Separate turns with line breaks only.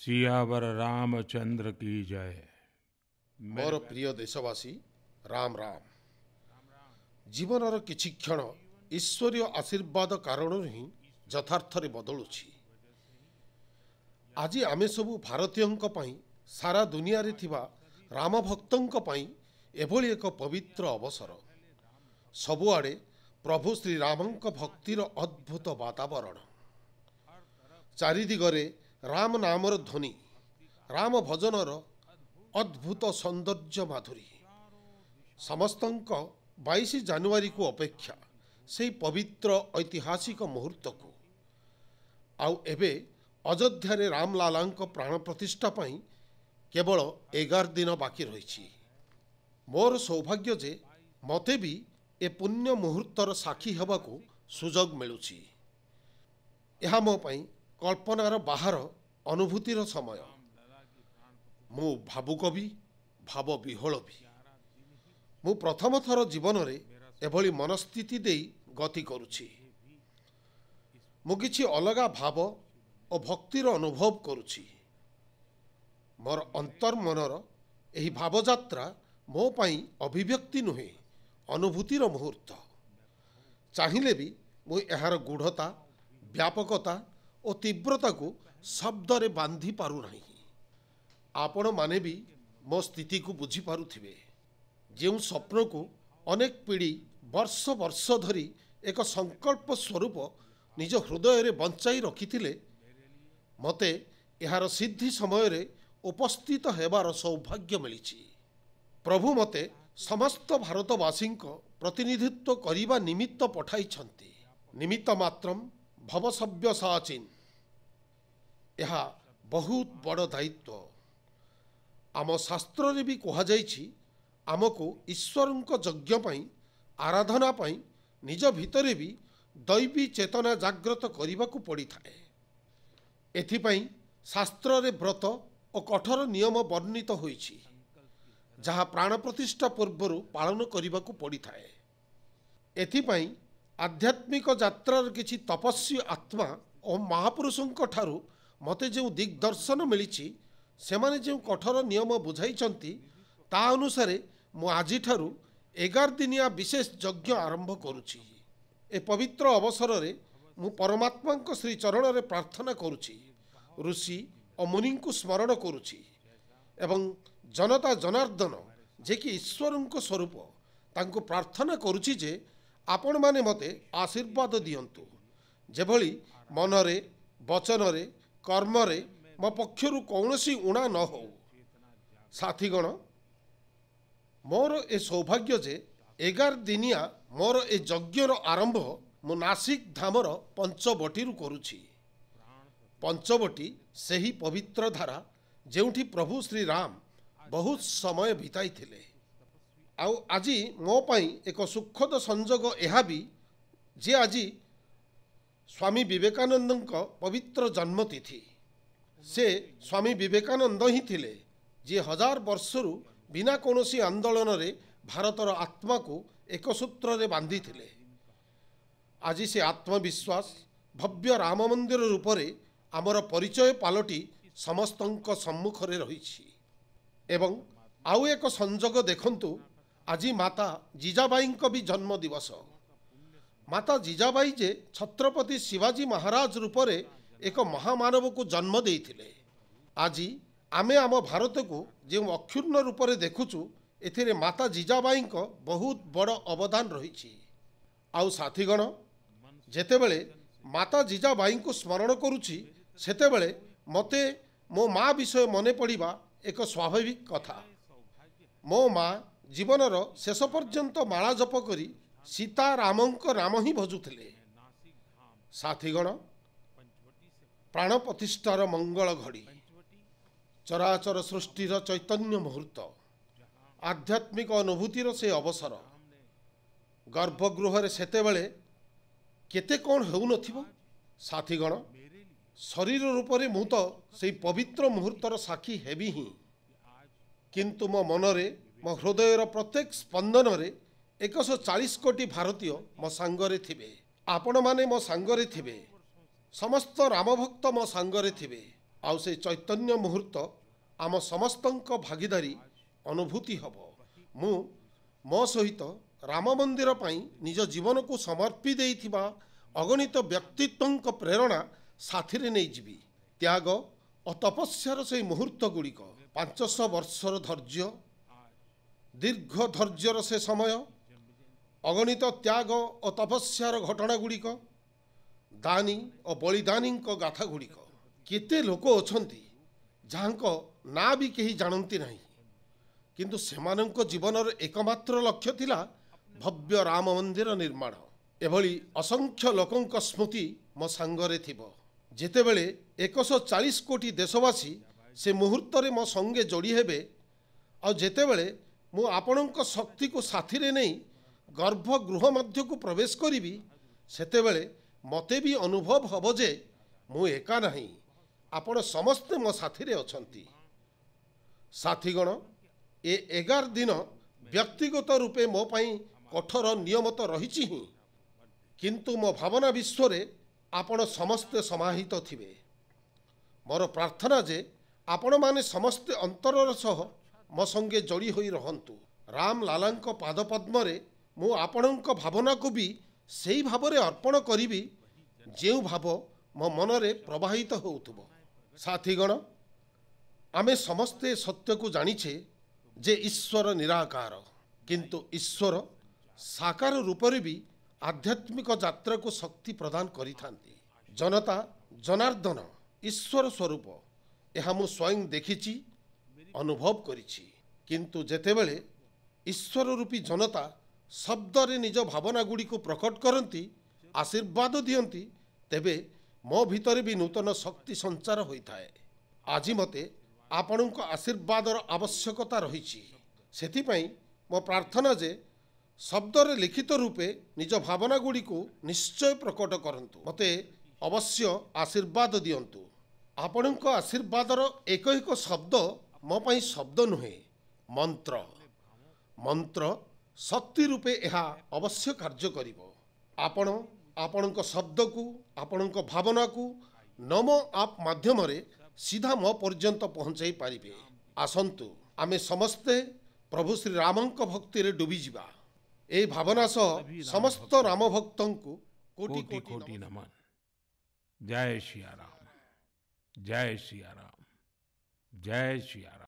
ସିଆବର ରାମଚନ୍ଦ୍ର କି ଜୟ ମୋର ପ୍ରିୟ ଦେଶବାସୀ ରାମ ରାମ ଜୀବନର କିଛି କ୍ଷଣ ଈଶ୍ୱରୀୟ ଆଶୀର୍ବାଦ କାରଣରୁ ହିଁ ଯଥାର୍ଥରେ ବଦଳୁଛି ଆଜି ଆମେ ସବୁ ଭାରତୀୟଙ୍କ ପାଇଁ ସାରା ଦୁନିଆରେ ଥିବା ରାମଭକ୍ତଙ୍କ ପାଇଁ ଏଭଳି ଏକ ପବିତ୍ର ଅବସର ସବୁଆଡ଼େ ପ୍ରଭୁ ଶ୍ରୀରାମଙ୍କ ଭକ୍ତିର ଅଦ୍ଭୁତ ବାତାବରଣ ଚାରିଦିଗରେ ରାମ ନାମର ଧ୍ୱନି ରାମ ଭଜନର ଅଦ୍ଭୁତ ସୌନ୍ଦର୍ଯ୍ୟ ମାଧୁରୀ ସମସ୍ତଙ୍କ ବାଇଶ ଜାନୁଆରୀକୁ ଅପେକ୍ଷା ସେହି ପବିତ୍ର ଐତିହାସିକ ମୁହୂର୍ତ୍ତକୁ ଆଉ ଏବେ ଅଯୋଧ୍ୟାରେ ରାମଲାଲାଙ୍କ ପ୍ରାଣ ପ୍ରତିଷ୍ଠା ପାଇଁ କେବଳ ଏଗାର ଦିନ ବାକି ରହିଛି ମୋର ସୌଭାଗ୍ୟ ଯେ ମୋତେ ବି ଏ ପୁଣ୍ୟ ମୁହୂର୍ତ୍ତର ସାକ୍ଷୀ ହେବାକୁ ସୁଯୋଗ ମିଳୁଛି ଏହା ମୋ ପାଇଁ କଳ୍ପନାର ବାହାର ଅନୁଭୂତିର ସମୟ ମୁଁ ଭାବୁକ ବି ଭାବ ବିହୋଳ ବି ମୁଁ ପ୍ରଥମ ଥର ଜୀବନରେ ଏଭଳି ମନସ୍ଥିତି ଦେଇ ଗତି କରୁଛି ମୁଁ କିଛି ଅଲଗା ଭାବ ଓ ଭକ୍ତିର ଅନୁଭବ କରୁଛି ମୋର ଅନ୍ତର୍ମନର ଏହି ଭାବଯାତ୍ରା ମୋ ପାଇଁ ଅଭିବ୍ୟକ୍ତି ନୁହେଁ ଅନୁଭୂତିର ମୁହୂର୍ତ୍ତ ଚାହିଁଲେ ବି ମୁଁ ଏହାର ଗୂଢ଼ତା ବ୍ୟାପକତା ଓ ତୀବ୍ରତାକୁ ଶବ୍ଦରେ ବାନ୍ଧି ପାରୁନାହିଁ ଆପଣମାନେ ବି ମୋ ସ୍ଥିତିକୁ ବୁଝିପାରୁଥିବେ ଯେଉଁ ସ୍ୱପ୍ନକୁ ଅନେକ ପିଢ଼ି ବର୍ଷ ବର୍ଷ ଧରି ଏକ ସଂକଳ୍ପ ସ୍ୱରୂପ ନିଜ ହୃଦୟରେ ବଞ୍ଚାଇ ରଖିଥିଲେ ମୋତେ ଏହାର ସିଦ୍ଧି ସମୟରେ ଉପସ୍ଥିତ ହେବାର ସୌଭାଗ୍ୟ ମିଳିଛି ପ୍ରଭୁ ମୋତେ ସମସ୍ତ ଭାରତବାସୀଙ୍କ ପ୍ରତିନିଧିତ୍ୱ କରିବା ନିମିତ୍ତ ପଠାଇଛନ୍ତି ନିମିତ୍ତ ମାତ୍ରମ ଭବସଭ୍ୟ ସଚିନ ଏହା ବହୁତ ବଡ଼ ଦାୟିତ୍ୱ ଆମ ଶାସ୍ତ୍ରରେ ବି କୁହାଯାଇଛି ଆମକୁ ଈଶ୍ୱରଙ୍କ ଯଜ୍ଞ ପାଇଁ ଆରାଧନା ପାଇଁ ନିଜ ଭିତରେ ବି ଦୈବୀ ଚେତନା ଜାଗ୍ରତ କରିବାକୁ ପଡ଼ିଥାଏ ଏଥିପାଇଁ ଶାସ୍ତ୍ରରେ ବ୍ରତ ଓ କଠୋର ନିୟମ ବର୍ଣ୍ଣିତ ହୋଇଛି ଯାହା ପ୍ରାଣ ପ୍ରତିଷ୍ଠା ପୂର୍ବରୁ ପାଳନ କରିବାକୁ ପଡ଼ିଥାଏ ଏଥିପାଇଁ ଆଧ୍ୟାତ୍ମିକ ଯାତ୍ରାର କିଛି ତପସ୍ୱୀ ଆତ୍ମା ଓ ମହାପୁରୁଷଙ୍କ ଠାରୁ ମୋତେ ଯେଉଁ ଦିଗ୍ଦର୍ଶନ ମିଳିଛି ସେମାନେ ଯେଉଁ କଠୋର ନିୟମ ବୁଝାଇଛନ୍ତି ତା ଅନୁସାରେ ମୁଁ ଆଜିଠାରୁ ଏଗାର ଦିନିଆ ବିଶେଷ ଯଜ୍ଞ ଆରମ୍ଭ କରୁଛି ଏ ପବିତ୍ର ଅବସରରେ ମୁଁ ପରମାତ୍ମାଙ୍କ ଶ୍ରୀ ଚରଣରେ ପ୍ରାର୍ଥନା କରୁଛି ଋଷି ଓ ମୁନିଙ୍କୁ ସ୍ମରଣ କରୁଛି ଏବଂ ଜନତା ଜନାର୍ଦ୍ଦନ ଯିଏକି ଈଶ୍ୱରଙ୍କ ସ୍ୱରୂପ ତାଙ୍କୁ ପ୍ରାର୍ଥନା କରୁଛି ଯେ ଆପଣମାନେ ମୋତେ ଆଶୀର୍ବାଦ ଦିଅନ୍ତୁ ଯେଭଳି ମନରେ ବଚନରେ କର୍ମରେ ମୋ ପକ୍ଷରୁ କୌଣସି ଉଣା ନ ହେଉ ସାଥିଗଣ ମୋର ଏ ସୌଭାଗ୍ୟ ଯେ ଏଗାର ଦିନିଆ ମୋର ଏ ଯଜ୍ଞର ଆରମ୍ଭ ମୁଁ ନାସିକ ଧାମର ପଞ୍ଚବଟିରୁ କରୁଛି ପଞ୍ଚବଟି ସେହି ପବିତ୍ର ଧାରା ଯେଉଁଠି ପ୍ରଭୁ ଶ୍ରୀରାମ ବହୁତ ସମୟ ବିତାଇଥିଲେ ଆଉ ଆଜି ମୋ ପାଇଁ ଏକ ସୁଖଦ ସଂଯୋଗ ଏହା ବି ଯେ ଆଜି ସ୍ୱାମୀ ବିବେକାନନ୍ଦଙ୍କ ପବିତ୍ର ଜନ୍ମତିଥି ସେ ସ୍ୱାମୀ ବିବେକାନନ୍ଦ ହିଁ ଥିଲେ ଯିଏ ହଜାର ବର୍ଷରୁ ବିନା କୌଣସି ଆନ୍ଦୋଳନରେ ଭାରତର ଆତ୍ମାକୁ ଏକ ସୂତ୍ରରେ ବାନ୍ଧିଥିଲେ ଆଜି ସେ ଆତ୍ମବିଶ୍ୱାସ ଭବ୍ୟ ରାମ ମନ୍ଦିର ରୂପରେ ଆମର ପରିଚୟ ପାଲଟି ସମସ୍ତଙ୍କ ସମ୍ମୁଖରେ ରହିଛି ଏବଂ ଆଉ ଏକ ସଂଯୋଗ ଦେଖନ୍ତୁ ଆଜି ମାତା ଜିଜାବାଈଙ୍କ ବି ଜନ୍ମଦିବସ ମାତା ଜିଜାବାଈ ଯେ ଛତ୍ରପତି ଶିବାଜୀ ମହାରାଜ ରୂପରେ ଏକ ମହାମାନବକୁ ଜନ୍ମ ଦେଇଥିଲେ ଆଜି ଆମେ ଆମ ଭାରତକୁ ଯେଉଁ ଅକ୍ଷୁର୍ଣ୍ଣ ରୂପରେ ଦେଖୁଛୁ ଏଥିରେ ମାତା ଜିଜାବାଈଙ୍କ ବହୁତ ବଡ଼ ଅବଦାନ ରହିଛି ଆଉ ସାଥିଗଣ ଯେତେବେଳେ ମାତା ଜିଜାବାଈଙ୍କୁ ସ୍ମରଣ କରୁଛି ସେତେବେଳେ ମୋତେ ମୋ ମା' ବିଷୟ ମନେ ପଡ଼ିବା ଏକ ସ୍ୱାଭାବିକ କଥା ମୋ ମା' ଜୀବନର ଶେଷ ପର୍ଯ୍ୟନ୍ତ ମାଳା ଜପ କରି ସୀତାରାମଙ୍କ ନାମ ହିଁ ଭଜୁଥିଲେ ସାଥିଗଣ ପ୍ରାଣ ପ୍ରତିଷ୍ଠାର ମଙ୍ଗଳ ଘଡ଼ି ଚରାଚର ସୃଷ୍ଟିର ଚୈତନ୍ୟ ମୁହୂର୍ତ୍ତ ଆଧ୍ୟାତ୍ମିକ ଅନୁଭୂତିର ସେ ଅବସର ଗର୍ଭଗୃହରେ ସେତେବେଳେ କେତେ କ'ଣ ହେଉନଥିବ ସାଥିଗଣ ଶରୀର ରୂପରେ ମୁଁ ତ ସେଇ ପବିତ୍ର ମୁହୂର୍ତ୍ତର ସାକ୍ଷୀ ହେବି ହିଁ କିନ୍ତୁ ମୋ ମନରେ ମୋ ହୃଦୟର ପ୍ରତ୍ୟେକ ସ୍ପନ୍ଦନରେ ଏକଶହ ଚାଳିଶ କୋଟି ଭାରତୀୟ ମୋ ସାଙ୍ଗରେ ଥିବେ ଆପଣମାନେ ମୋ ସାଙ୍ଗରେ ଥିବେ ସମସ୍ତ ରାମଭକ୍ତ ମୋ ସାଙ୍ଗରେ ଥିବେ ଆଉ ସେ ଚୈତନ୍ୟ ମୁହୂର୍ତ୍ତ ଆମ ସମସ୍ତଙ୍କ ଭାଗିଦାରୀ ଅନୁଭୂତି ହେବ ମୁଁ ମୋ ସହିତ ରାମ ମନ୍ଦିର ପାଇଁ ନିଜ ଜୀବନକୁ ସମର୍ପି ଦେଇଥିବା ଅଗଣିତ ବ୍ୟକ୍ତିତ୍ୱଙ୍କ ପ୍ରେରଣା ସାଥିରେ ନେଇଯିବି ତ୍ୟାଗ ଓ ତପସ୍ୟାର ସେହି ମୁହୂର୍ତ୍ତ ଗୁଡ଼ିକ ପାଞ୍ଚଶହ ବର୍ଷର ଧୈର୍ଯ୍ୟ ଦୀର୍ଘ ଧୈର୍ଯ୍ୟର ସେ ସମୟ ଅଗଣିତ ତ୍ୟାଗ ଓ ତପସ୍ୟାର ଘଟଣା ଗୁଡ଼ିକ ଦାନୀ ଓ ବଳିଦାନୀଙ୍କ ଗାଥାଗୁଡ଼ିକ କେତେ ଲୋକ ଅଛନ୍ତି ଯାହାଙ୍କ ନାଁ ବି କେହି ଜାଣନ୍ତି ନାହିଁ କିନ୍ତୁ ସେମାନଙ୍କ ଜୀବନର ଏକମାତ୍ର ଲକ୍ଷ୍ୟ ଥିଲା ଭବ୍ୟ ରାମ ମନ୍ଦିର ନିର୍ମାଣ ଏଭଳି ଅସଂଖ୍ୟ ଲୋକଙ୍କ ସ୍ମୃତି ମୋ ସାଙ୍ଗରେ ଥିବ ଯେତେବେଳେ ଏକଶହ ଚାଳିଶ କୋଟି ଦେଶବାସୀ ସେ ମୁହୂର୍ତ୍ତରେ ମୋ ସଙ୍ଗେ ଯୋଡ଼ି ହେବେ ଆଉ ଯେତେବେଳେ ମୁଁ ଆପଣଙ୍କ ଶକ୍ତିକୁ ସାଥିରେ ନେଇ ଗର୍ଭଗୃହ ମଧ୍ୟକୁ ପ୍ରବେଶ କରିବି ସେତେବେଳେ ମୋତେ ବି ଅନୁଭବ ହେବ ଯେ ମୁଁ ଏକା ନାହିଁ ଆପଣ ସମସ୍ତେ ମୋ ସାଥିରେ ଅଛନ୍ତି ସାଥିଗଣ ଏ ଏଗାର ଦିନ ବ୍ୟକ୍ତିଗତ ରୂପେ ମୋ ପାଇଁ କଠୋର ନିୟମ ତ ରହିଛି ହିଁ କିନ୍ତୁ ମୋ ଭାବନା ବିଶ୍ୱରେ ଆପଣ ସମସ୍ତେ ସମାହିତ ଥିବେ ମୋର ପ୍ରାର୍ଥନା ଯେ ଆପଣମାନେ ସମସ୍ତେ ଅନ୍ତରର ସହ ମୋ ସଙ୍ଗେ ଜଡ଼ି ହୋଇ ରହନ୍ତୁ ରାମ ଲାଲାଙ୍କ ପାଦପଦ୍ମରେ ମୁଁ ଆପଣଙ୍କ ଭାବନାକୁ ବି ସେହି ଭାବରେ ଅର୍ପଣ କରିବି ଯେଉଁ ଭାବ ମୋ ମନରେ ପ୍ରବାହିତ ହେଉଥିବ ସାଥିଗଣ ଆମେ ସମସ୍ତେ ସତ୍ୟକୁ ଜାଣିଛେ ଯେ ଈଶ୍ୱର ନିରାକାର କିନ୍ତୁ ଈଶ୍ୱର ସାକାର ରୂପରେ ବି ଆଧ୍ୟାତ୍ମିକ ଯାତ୍ରାକୁ ଶକ୍ତି ପ୍ରଦାନ କରିଥାନ୍ତି ଜନତା ଜନାର୍ଦ୍ଦନ ଈଶ୍ୱର ସ୍ୱରୂପ ଏହା ମୁଁ ସ୍ୱୟଂ ଦେଖିଛି ଅନୁଭବ କରିଛି କିନ୍ତୁ ଯେତେବେଳେ ଈଶ୍ୱର ରୂପୀ ଜନତା ଶବ୍ଦରେ ନିଜ ଭାବନା ଗୁଡ଼ିକୁ ପ୍ରକଟ କରନ୍ତି ଆଶୀର୍ବାଦ ଦିଅନ୍ତି ତେବେ ମୋ ଭିତରେ ବି ନୂତନ ଶକ୍ତି ସଞ୍ଚାର ହୋଇଥାଏ ଆଜି ମୋତେ ଆପଣଙ୍କ ଆଶୀର୍ବାଦର ଆବଶ୍ୟକତା ରହିଛି ସେଥିପାଇଁ ମୋ ପ୍ରାର୍ଥନା ଯେ ଶବ୍ଦରେ ଲିଖିତ ରୂପେ ନିଜ ଭାବନା ଗୁଡ଼ିକୁ ନିଶ୍ଚୟ ପ୍ରକଟ କରନ୍ତୁ ମୋତେ ଅବଶ୍ୟ ଆଶୀର୍ବାଦ ଦିଅନ୍ତୁ ଆପଣଙ୍କ ଆଶୀର୍ବାଦର ଏକ ଏକ ଶବ୍ଦ ମୋ ପାଇଁ ଶବ୍ଦ ନୁହେଁ ମନ୍ତ୍ର ମନ୍ତ୍ର ଶକ୍ତି ରୂପେ ଏହା ଅବଶ୍ୟ କାର୍ଯ୍ୟ କରିବ ଆପଣ ଆପଣଙ୍କ ଶବ୍ଦକୁ ଆପଣଙ୍କ ଭାବନାକୁ ନମୋ ଆପ୍ ମାଧ୍ୟମରେ ସିଧା ମୋ ପର୍ଯ୍ୟନ୍ତ ପହଞ୍ଚାଇ ପାରିବେ ଆସନ୍ତୁ ଆମେ ସମସ୍ତେ ପ୍ରଭୁ ଶ୍ରୀରାମଙ୍କ ଭକ୍ତିରେ ଡୁବିଯିବା ଏହି ଭାବନା ସହ ସମସ୍ତ ରାମ ଭକ୍ତଙ୍କୁ ଜୟ ଶ୍ରୀ ଜୟ ଶ୍ରୀ ଆରାମ जय सिया